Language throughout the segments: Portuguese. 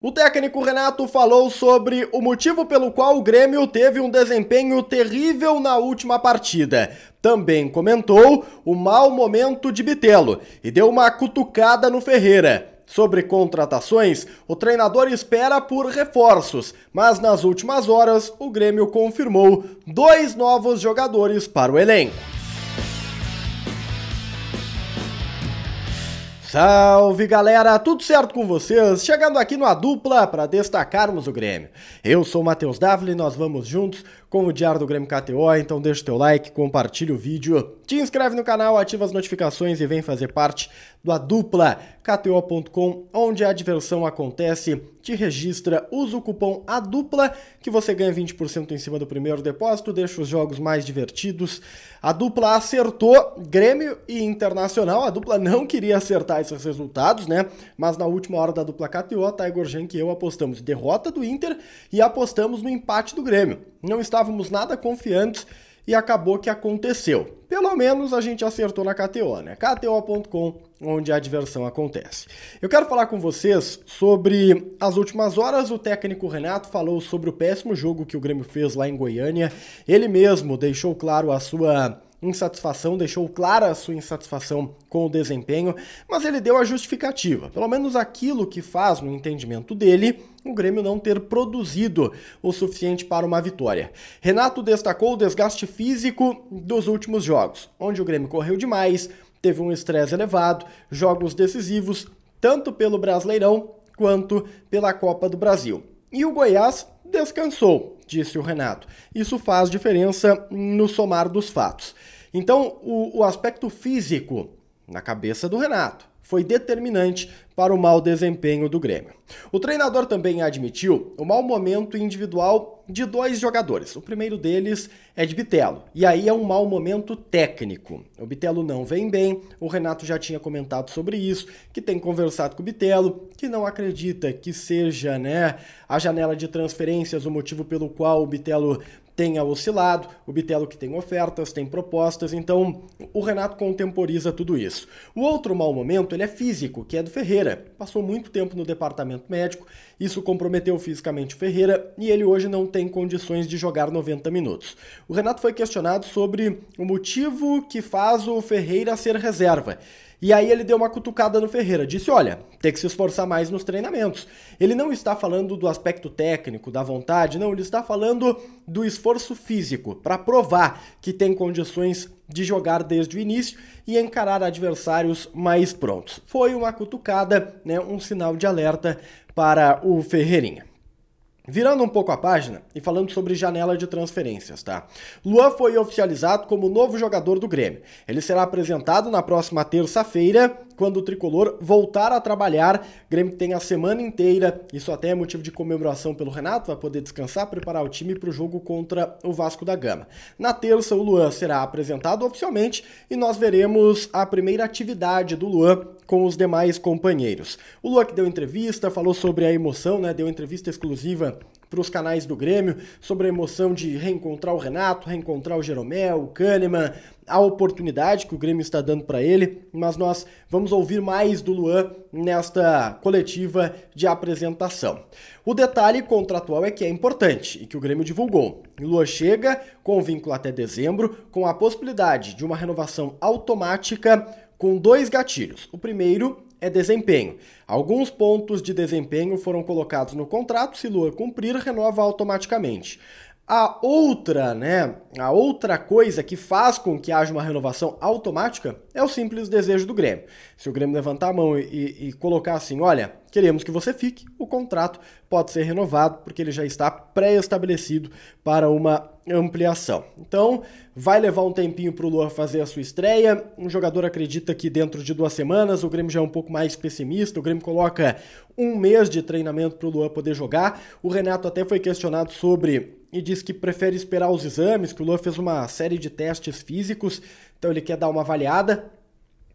O técnico Renato falou sobre o motivo pelo qual o Grêmio teve um desempenho terrível na última partida. Também comentou o mau momento de Bitelo e deu uma cutucada no Ferreira. Sobre contratações, o treinador espera por reforços, mas nas últimas horas o Grêmio confirmou dois novos jogadores para o elenco. Salve galera, tudo certo com vocês? Chegando aqui no Dupla para destacarmos o Grêmio. Eu sou o Matheus Davli e nós vamos juntos com o Diário do Grêmio KTO, então deixa o teu like, compartilha o vídeo, te inscreve no canal, ativa as notificações e vem fazer parte da dupla KTO.com, onde a diversão acontece. Te registra, usa o cupom A Dupla, que você ganha 20% em cima do primeiro depósito, deixa os jogos mais divertidos. A dupla acertou Grêmio e Internacional. A dupla não queria acertar esses resultados, né? Mas na última hora da dupla KTO, Tiger Jank e eu apostamos derrota do Inter e apostamos no empate do Grêmio não estávamos nada confiantes e acabou que aconteceu. Pelo menos a gente acertou na KTO, né? KTO.com, onde a diversão acontece. Eu quero falar com vocês sobre as últimas horas. O técnico Renato falou sobre o péssimo jogo que o Grêmio fez lá em Goiânia. Ele mesmo deixou claro a sua insatisfação, deixou clara a sua insatisfação com o desempenho, mas ele deu a justificativa, pelo menos aquilo que faz, no entendimento dele, o Grêmio não ter produzido o suficiente para uma vitória. Renato destacou o desgaste físico dos últimos jogos, onde o Grêmio correu demais, teve um estresse elevado, jogos decisivos, tanto pelo Brasileirão quanto pela Copa do Brasil e o Goiás descansou, disse o Renato. Isso faz diferença no somar dos fatos. Então, o, o aspecto físico na cabeça do Renato foi determinante para o mau desempenho do Grêmio. O treinador também admitiu o mau momento individual de dois jogadores. O primeiro deles é de Bitelo, e aí é um mau momento técnico. O Bitelo não vem bem, o Renato já tinha comentado sobre isso, que tem conversado com o Bitelo, que não acredita que seja né, a janela de transferências o motivo pelo qual o Bitelo tenha oscilado, o Bitelo que tem ofertas, tem propostas, então o Renato contemporiza tudo isso. O outro mau momento ele é físico, que é do Ferreira. Passou muito tempo no departamento médico, isso comprometeu fisicamente o Ferreira e ele hoje não tem condições de jogar 90 minutos. O Renato foi questionado sobre o motivo que faz o Ferreira ser reserva. E aí ele deu uma cutucada no Ferreira, disse: olha, tem que se esforçar mais nos treinamentos. Ele não está falando do aspecto técnico, da vontade, não, ele está falando do esforço físico, para provar que tem condições de jogar desde o início e encarar adversários mais prontos. Foi uma cutucada, né, um sinal de alerta para o Ferreirinha. Virando um pouco a página e falando sobre janela de transferências, tá? Luan foi oficializado como novo jogador do Grêmio. Ele será apresentado na próxima terça-feira quando o tricolor voltar a trabalhar. O Grêmio tem a semana inteira, isso até é motivo de comemoração pelo Renato, vai poder descansar, preparar o time para o jogo contra o Vasco da Gama. Na terça, o Luan será apresentado oficialmente e nós veremos a primeira atividade do Luan com os demais companheiros. O Luan que deu entrevista, falou sobre a emoção, né? Deu entrevista exclusiva para os canais do Grêmio sobre a emoção de reencontrar o Renato, reencontrar o Jeromel, o Kahneman, a oportunidade que o Grêmio está dando para ele, mas nós vamos ouvir mais do Luan nesta coletiva de apresentação. O detalhe contratual é que é importante e que o Grêmio divulgou. Luan chega com vínculo até dezembro, com a possibilidade de uma renovação automática com dois gatilhos. O primeiro é desempenho. Alguns pontos de desempenho foram colocados no contrato, se Lua cumprir, renova automaticamente. A outra, né, a outra coisa que faz com que haja uma renovação automática é o simples desejo do Grêmio. Se o Grêmio levantar a mão e, e colocar assim, olha, queremos que você fique, o contrato pode ser renovado porque ele já está pré-estabelecido para uma ampliação. Então, vai levar um tempinho para o Luan fazer a sua estreia. Um jogador acredita que dentro de duas semanas o Grêmio já é um pouco mais pessimista. O Grêmio coloca um mês de treinamento para o Luan poder jogar. O Renato até foi questionado sobre e diz que prefere esperar os exames, que o Lula fez uma série de testes físicos, então ele quer dar uma avaliada.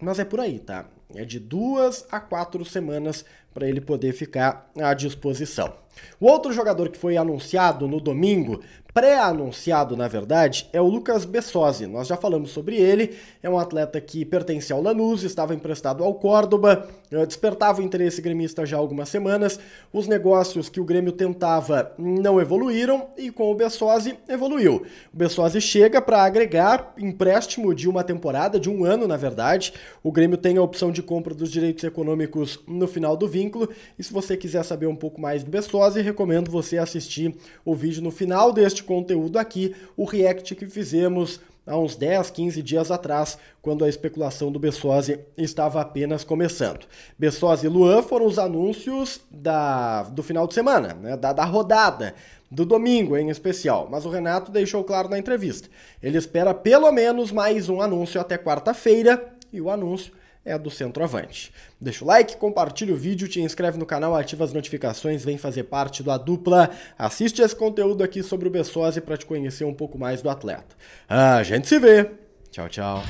Mas é por aí, tá? É de duas a quatro semanas para ele poder ficar à disposição. O outro jogador que foi anunciado no domingo, pré-anunciado na verdade, é o Lucas Bessosi. Nós já falamos sobre ele, é um atleta que pertence ao Lanús, estava emprestado ao Córdoba, eh, despertava o interesse gremista já há algumas semanas. Os negócios que o Grêmio tentava não evoluíram e com o Bessosi evoluiu. O Bessosi chega para agregar empréstimo de uma temporada, de um ano na verdade. O Grêmio tem a opção de compra dos direitos econômicos no final do vínculo vínculo. E se você quiser saber um pouco mais do Bessosi, recomendo você assistir o vídeo no final deste conteúdo aqui, o react que fizemos há uns 10, 15 dias atrás, quando a especulação do Bessose estava apenas começando. Bessose e Luan foram os anúncios da, do final de semana, né, da, da rodada, do domingo em especial, mas o Renato deixou claro na entrevista. Ele espera pelo menos mais um anúncio até quarta-feira, e o anúncio é a do centroavante. Deixa o like, compartilha o vídeo, te inscreve no canal, ativa as notificações, vem fazer parte da dupla. Assiste esse conteúdo aqui sobre o Bessose para te conhecer um pouco mais do atleta. Ah, a gente se vê. Tchau, tchau.